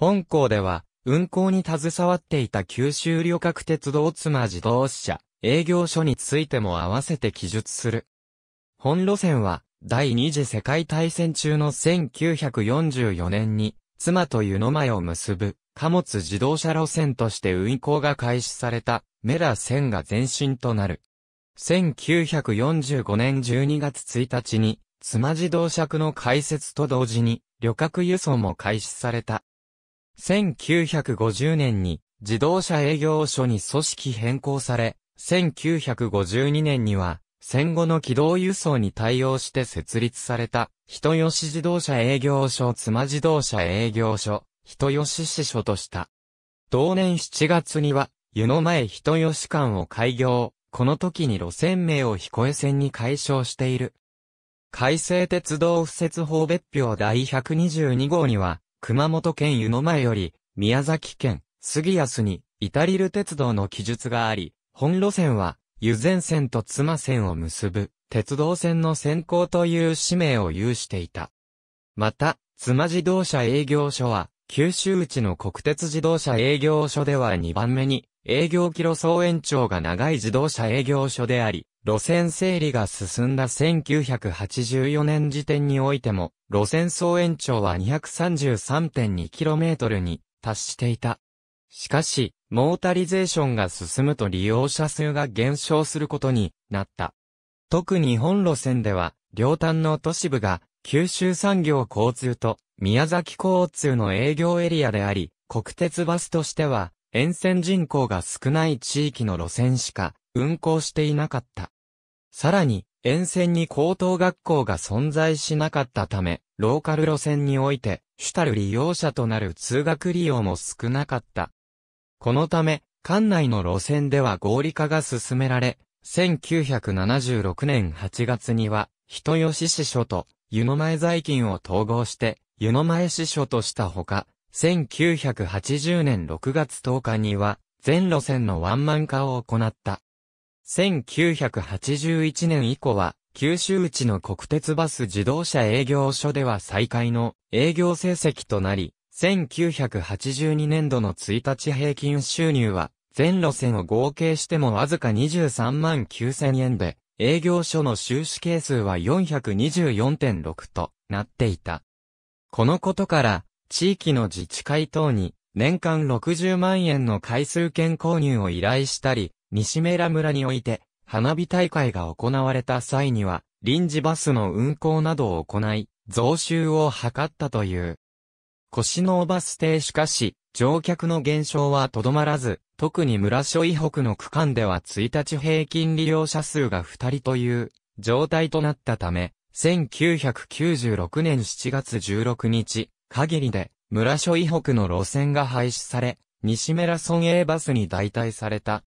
本校では、運行に携わっていた九州旅客鉄道妻自動車、営業所についても合わせて記述する。本路線は、第二次世界大戦中の1944年に、妻と湯の前を結ぶ、貨物自動車路線として運行が開始された、メラ線が前身となる。1945年12月1日に、妻自動車区の開設と同時に、旅客輸送も開始された。1950年に自動車営業所に組織変更され、1952年には戦後の軌道輸送に対応して設立された、人吉自動車営業所妻自動車営業所、人吉支所とした。同年7月には、湯の前人吉間を開業、この時に路線名を彦江線に解消している。改正鉄道不設法別表第122号には、熊本県湯の前より、宮崎県、杉安に、至りる鉄道の記述があり、本路線は、湯前線と妻線を結ぶ、鉄道線の先行という使命を有していた。また、妻自動車営業所は、九州内の国鉄自動車営業所では2番目に、営業キロ総延長が長い自動車営業所であり、路線整理が進んだ1984年時点においても、路線総延長は 233.2km に達していた。しかし、モータリゼーションが進むと利用者数が減少することになった。特に本路線では、両端の都市部が九州産業交通と宮崎交通の営業エリアであり、国鉄バスとしては、沿線人口が少ない地域の路線しか運行していなかった。さらに、沿線に高等学校が存在しなかったため、ローカル路線において、主たる利用者となる通学利用も少なかった。このため、館内の路線では合理化が進められ、1976年8月には、人吉支所と湯の前財金を統合して、湯の前支所としたほか、1980年6月10日には、全路線のワンマン化を行った。1981年以降は、九州内の国鉄バス自動車営業所では再開の営業成績となり、1982年度の1日平均収入は、全路線を合計してもわずか23万9000円で、営業所の収支係数は424.6となっていた。このことから、地域の自治会等に年間60万円の回数券購入を依頼したり、西メラ村において、花火大会が行われた際には、臨時バスの運行などを行い、増収を図ったという。腰のバス停しかし、乗客の減少はとどまらず、特に村所以北の区間では1日平均利用者数が2人という状態となったため、1996年7月16日、限りで、村所以北の路線が廃止され、西村村営バスに代替された。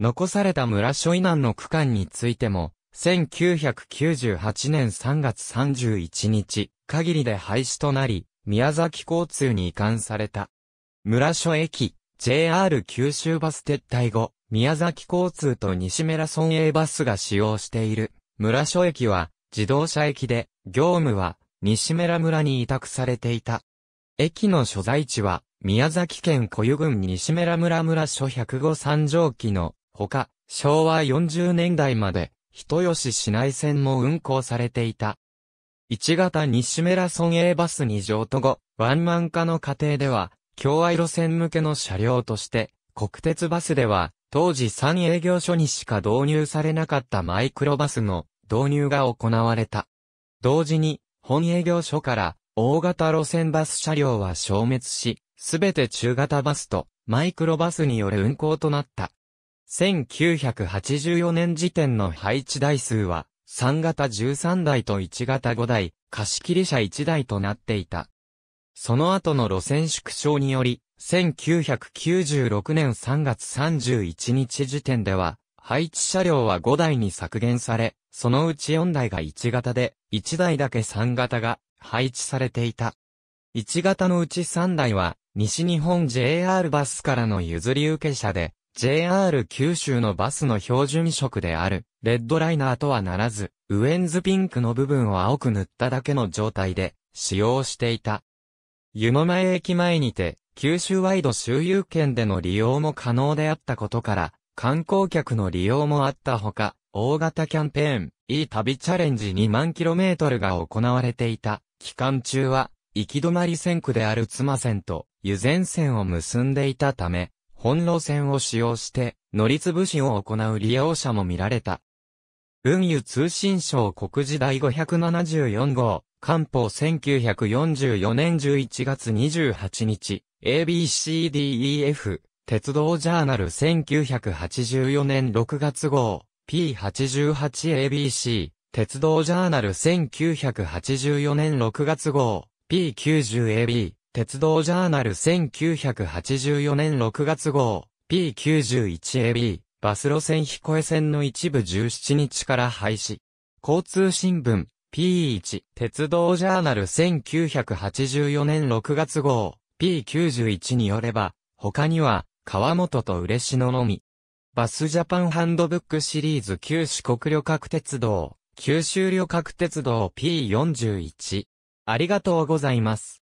残された村所以南の区間についても、1998年3月31日、限りで廃止となり、宮崎交通に移管された。村所駅、JR 九州バス撤退後、宮崎交通と西村村営バスが使用している、村所駅は、自動車駅で、業務は、西村村に委託されていた。駅の所在地は、宮崎県小湯郡西村村村所105三条期の他、昭和40年代まで、人吉市内線も運行されていた。一型西メラ村営バスに譲渡後、ワンマン化の過程では、共愛路線向けの車両として、国鉄バスでは、当時3営業所にしか導入されなかったマイクロバスの導入が行われた。同時に、本営業所から大型路線バス車両は消滅し、すべて中型バスとマイクロバスによる運行となった。1984年時点の配置台数は、3型13台と1型5台、貸切車1台となっていた。その後の路線縮小により、1996年3月31日時点では、配置車両は5台に削減され、そのうち4台が1型で、1台だけ3型が配置されていた。1型のうち3台は、西日本 JR バスからの譲り受け車で、JR 九州のバスの標準色である、レッドライナーとはならず、ウエンズピンクの部分を青く塗っただけの状態で、使用していた。湯の前駅前にて、九州ワイド周遊券での利用も可能であったことから、観光客の利用もあったほか、大型キャンペーン、いい旅チャレンジ2万 km が行われていた。期間中は、行き止まり線区である妻線と湯前線を結んでいたため、本路線を使用して乗り潰しを行う利用者も見られた。運輸通信省国時第574号、官報1944年11月28日、ABCDEF、鉄道ジャーナル1984年6月号、P88ABC、鉄道ジャーナル1984年6月号、P90AB、鉄道ジャーナル1984年6月号、P91AB、バス路線彦江線の一部17日から廃止。交通新聞、P1、鉄道ジャーナル1984年6月号、P91 によれば、他には、川本と嬉野のみ。バスジャパンハンドブックシリーズ九四国旅客鉄道、九州旅客鉄道 P41。ありがとうございます。